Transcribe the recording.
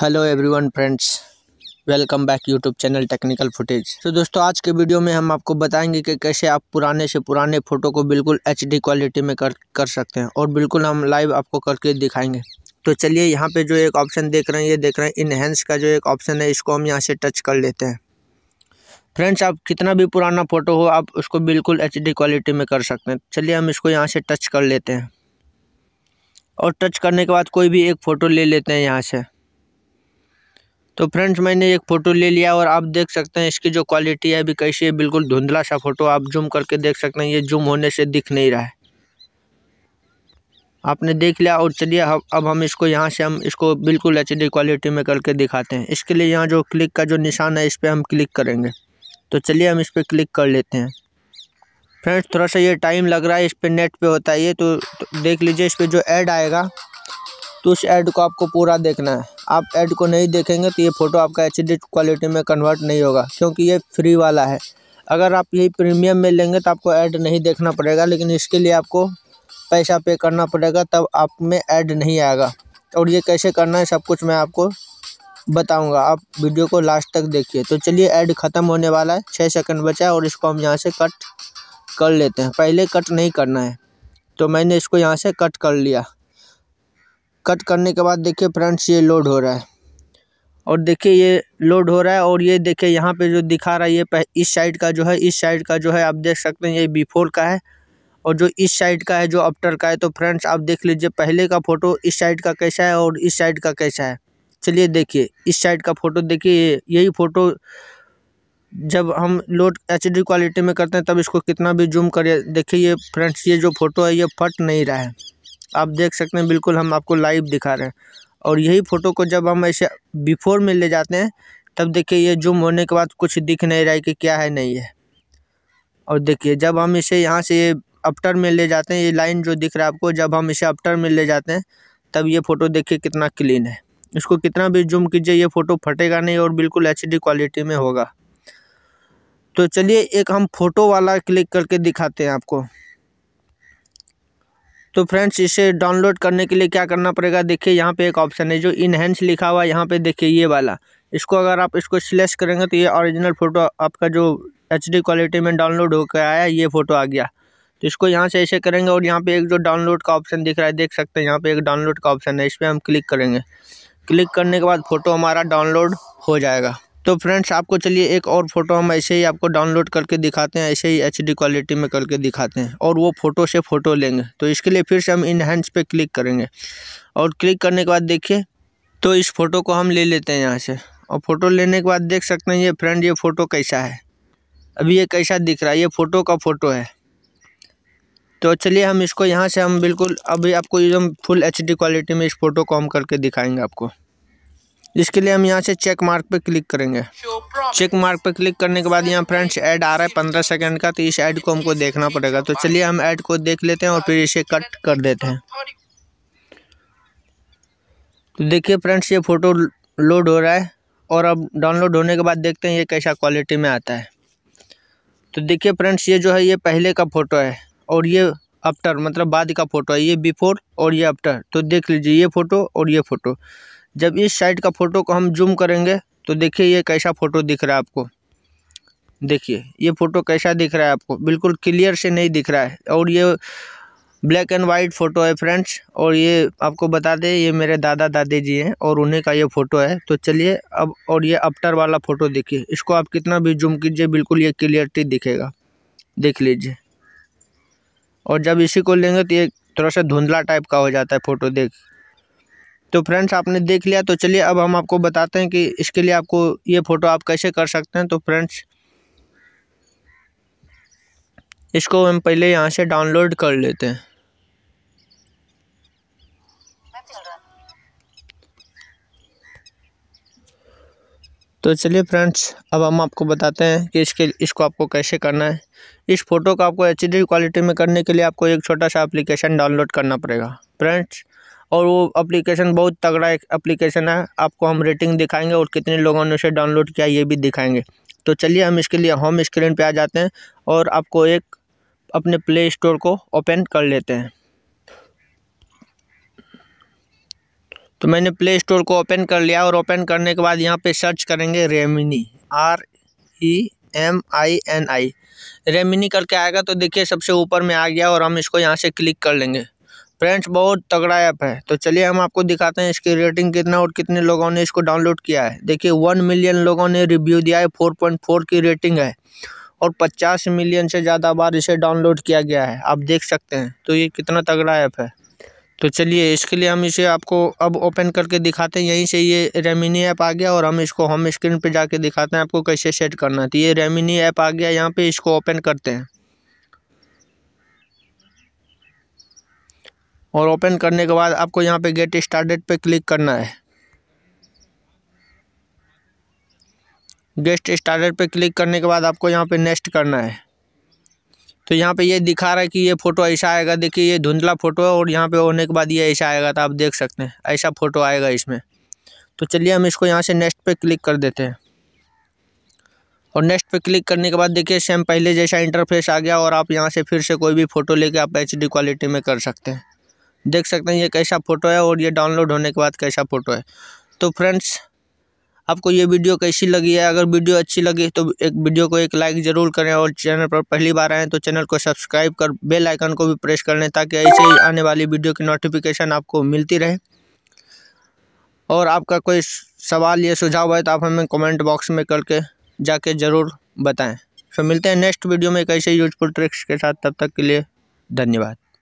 hello everyone friends welcome back YouTube channel technical footage तो दोस्तों आज के वीडियो में हम आपको बताएंगे कि कैसे आप पुराने से पुराने फ़ोटो को बिल्कुल एच क्वालिटी में कर कर सकते हैं और बिल्कुल हम लाइव आपको करके दिखाएंगे तो चलिए यहाँ पे जो एक ऑप्शन देख रहे हैं ये देख रहे हैं इनहेंस का जो एक ऑप्शन है इसको हम यहाँ से टच कर लेते हैं फ्रेंड्स आप कितना भी पुराना फ़ोटो हो आप उसको बिल्कुल एच क्वालिटी में कर सकते हैं चलिए हम इसको यहाँ से टच कर लेते हैं और टच करने के बाद कोई भी एक फ़ोटो ले लेते हैं यहाँ से तो फ्रेंड्स मैंने एक फ़ोटो ले लिया और आप देख सकते हैं इसकी जो क्वालिटी है अभी कैसी है बिल्कुल धुंधला सा फ़ोटो आप जूम करके देख सकते हैं ये जूम होने से दिख नहीं रहा है आपने देख लिया और चलिए अब हम इसको यहाँ से हम इसको बिल्कुल एच क्वालिटी में करके दिखाते हैं इसके लिए यहाँ जो क्लिक का जो निशान है इस पर हम क्लिक करेंगे तो चलिए हम इस पर क्लिक कर लेते हैं फ्रेंड्स थोड़ा सा ये टाइम लग रहा है इस पर नेट पे होता है ये तो, तो देख लीजिए इस पर जो ऐड आएगा तो उस ऐड को आपको पूरा देखना है आप ऐड को नहीं देखेंगे तो ये फ़ोटो आपका एच क्वालिटी में कन्वर्ट नहीं होगा क्योंकि ये फ्री वाला है अगर आप यही प्रीमियम में लेंगे तो आपको ऐड नहीं देखना पड़ेगा लेकिन इसके लिए आपको पैसा पे करना पड़ेगा तब आप में ऐड नहीं आएगा और ये कैसे करना है सब कुछ मैं आपको बताऊंगा आप वीडियो को लास्ट तक देखिए तो चलिए ऐड ख़त्म होने वाला है छः सेकंड बचा है और इसको हम यहाँ से कट कर लेते हैं पहले कट नहीं करना है तो मैंने इसको यहाँ से कट कर लिया कट करने के बाद देखिए फ्रेंड्स ये लोड हो रहा है और देखिए ये लोड हो रहा है और ये देखिए यहाँ पे जो दिखा रहा है ये इस साइड का जो है इस साइड का जो है आप देख सकते हैं ये बिफोर का है और जो इस साइड का है जो आफ्टर का है तो फ्रेंड्स आप देख लीजिए पहले का फ़ोटो इस साइड का कैसा है और इस साइड का कैसा है चलिए देखिए इस साइड का फ़ोटो देखिए यही फ़ोटो जब हम लोड एच क्वालिटी में करते हैं तब इसको कितना भी जूम करिए देखिए ये फ्रेंड्स ये जो फ़ोटो है ये फट नहीं रहा है आप देख सकते हैं बिल्कुल हम आपको लाइव दिखा रहे हैं और यही फ़ोटो को जब हम ऐसे बिफोर में ले जाते हैं तब देखिए ये जूम होने के बाद कुछ दिख नहीं रहा है कि क्या है नहीं है और देखिए जब हम इसे यहाँ से ये अपटर में ले जाते हैं ये लाइन जो दिख रहा है आपको जब हम इसे अपटर में ले जाते हैं तब ये फ़ोटो देखिए कितना क्लीन है इसको कितना भी जूम कीजिए ये फ़ोटो फटेगा नहीं और बिल्कुल एच क्वालिटी में होगा तो चलिए एक हम फ़ोटो वाला क्लिक करके दिखाते हैं आपको तो फ्रेंड्स इसे डाउनलोड करने के लिए क्या करना पड़ेगा देखिए यहाँ पे एक ऑप्शन है जो इनहेंस लिखा हुआ है यहाँ पे देखिए ये वाला इसको अगर आप इसको सिलेक्ट करेंगे तो ये ओरिजिनल फ़ोटो आपका जो एच क्वालिटी में डाउनलोड होकर आया ये फ़ोटो आ गया तो इसको यहाँ से ऐसे करेंगे और यहाँ पे एक जो डाउनलोड का ऑप्शन दिख रहा है देख सकते हैं यहाँ पे एक डाउनलोड का ऑप्शन है इस पर हम क्लिक करेंगे क्लिक करने के बाद फ़ोटो हमारा डाउनलोड हो जाएगा तो फ्रेंड्स आपको चलिए एक और फ़ोटो हम ऐसे ही आपको डाउनलोड करके दिखाते हैं ऐसे ही एच क्वालिटी में करके दिखाते हैं और वो फ़ोटो से फ़ोटो लेंगे तो इसके लिए फिर से हम इनहेंस पे क्लिक करेंगे और क्लिक करने के बाद देखिए तो इस फ़ोटो को हम ले लेते हैं यहाँ से और फ़ोटो लेने के बाद देख सकते हैं ये फ्रेंड ये फ़ोटो कैसा है अभी ये कैसा दिख रहा है ये फ़ोटो का फ़ोटो है तो चलिए हम इसको यहाँ से हम बिल्कुल अभी आपको एकदम फुल एच क्वालिटी में इस फ़ोटो को हम करके दिखाएंगे आपको जिसके लिए हम यहाँ से चेक मार्क पे क्लिक करेंगे चेक मार्क पे क्लिक करने के बाद यहाँ फ्रेंड्स ऐड आ रहा है पंद्रह सेकंड का तो इस ऐड को हमको देखना पड़ेगा तो चलिए हम ऐड को देख लेते हैं और फिर इसे कट कर देते हैं तो देखिए फ्रेंड्स ये फ़ोटो लोड हो रहा है और अब डाउनलोड होने के बाद देखते हैं ये कैसा क्वालिटी में आता है तो देखिए फ्रेंड्स ये जो है ये पहले का फ़ोटो है और ये आफ्टर मतलब बाद का फ़ोटो है ये बिफोर और ये आफ्टर तो देख लीजिए ये फ़ोटो और ये फ़ोटो जब इस साइड का फ़ोटो को हम जूम करेंगे तो देखिए ये कैसा फ़ोटो दिख रहा है आपको देखिए ये फ़ोटो कैसा दिख रहा है आपको बिल्कुल क्लियर से नहीं दिख रहा है और ये ब्लैक एंड वाइट फ़ोटो है फ्रेंड्स और ये आपको बता दें ये मेरे दादा दादी जी हैं और उन्हीं का ये फ़ोटो है तो चलिए अब और ये अपटर वाला फ़ोटो देखिए इसको आप कितना भी जूम कीजिए बिल्कुल ये क्लियरटी दिखेगा देख लीजिए और जब इसी को लेंगे तो ये थोड़ा सा धुंधला टाइप का हो जाता है फ़ोटो देख तो फ्रेंड्स आपने देख लिया तो चलिए अब हम आपको बताते हैं कि इसके लिए आपको ये फ़ोटो आप कैसे कर सकते हैं तो फ्रेंड्स इसको हम पहले यहाँ से डाउनलोड कर लेते हैं तो चलिए फ्रेंड्स अब हम आपको बताते हैं कि इसके इसको आपको कैसे करना है इस फ़ोटो को आपको एच क्वालिटी में करने के लिए आपको एक छोटा सा एप्लीकेशन डाउनलोड करना पड़ेगा फ्रेंड्स और वो एप्लीकेशन बहुत तगड़ा एक एप्लीकेशन है आपको हम रेटिंग दिखाएंगे और कितने लोगों ने उसे डाउनलोड किया ये भी दिखाएंगे तो चलिए हम इसके लिए होम स्क्रीन पे आ जाते हैं और आपको एक अपने प्ले स्टोर को ओपन कर लेते हैं तो मैंने प्ले स्टोर को ओपन कर लिया और ओपन करने के बाद यहाँ पे सर्च करेंगे Remini R E M I N I Remini करके आएगा तो देखिए सबसे ऊपर में आ गया और हम इसको यहाँ से क्लिक कर लेंगे फ्रेंड्स बहुत तगड़ा ऐप है तो चलिए हम आपको दिखाते हैं इसकी रेटिंग कितना और कितने लोगों ने इसको डाउनलोड किया है देखिए वन मिलियन लोगों ने रिव्यू दिया है फोर पॉइंट फोर की रेटिंग है और पचास मिलियन से ज़्यादा बार इसे डाउनलोड किया गया है आप देख सकते हैं तो ये कितना तगड़ा ऐप है तो चलिए इसके लिए हम इसे आपको अब ओपन करके दिखाते हैं यहीं से ये रेमिनी ऐप आ गया और हम इसको होम स्क्रीन पर जाके दिखाते हैं आपको कैसे सेट करना है तो ये रेमिनी ऐप आ गया यहाँ पर इसको ओपन करते हैं और ओपन करने के बाद आपको यहाँ पे गेट स्टार्टेड पे क्लिक करना है गेस्ट स्टार्टेड पे क्लिक करने के बाद आपको यहाँ पे नेक्स्ट करना है तो यहाँ पे ये दिखा रहा है कि ये फ़ोटो ऐसा आएगा देखिए ये धुंधला फ़ोटो है और यहाँ पे होने के बाद ये ऐसा आएगा तो आप देख सकते हैं ऐसा फ़ोटो आएगा इसमें तो चलिए हम इसको यहाँ से नेक्स्ट पे क्लिक कर देते हैं और नेक्स्ट पे क्लिक करने के बाद देखिए सेम पहले जैसा इंटरफेस आ गया और आप यहाँ से फिर से कोई भी फ़ोटो लेके आप एच क्वालिटी में कर सकते हैं देख सकते हैं ये कैसा फ़ोटो है और ये डाउनलोड होने के बाद कैसा फ़ोटो है तो फ्रेंड्स आपको ये वीडियो कैसी लगी है अगर वीडियो अच्छी लगी तो एक वीडियो को एक लाइक ज़रूर करें और चैनल पर पहली बार आएँ तो चैनल को सब्सक्राइब कर बेल आइकन को भी प्रेस कर लें ताकि ऐसे ही आने वाली वीडियो की नोटिफिकेशन आपको मिलती रहे और आपका कोई सवाल या सुझाव है तो आप हमें कमेंट बॉक्स में करके जाके ज़रूर बताएँ फिर तो मिलते हैं नेक्स्ट वीडियो में एक ऐसे यूजफुल ट्रिक्स के साथ तब तक के लिए धन्यवाद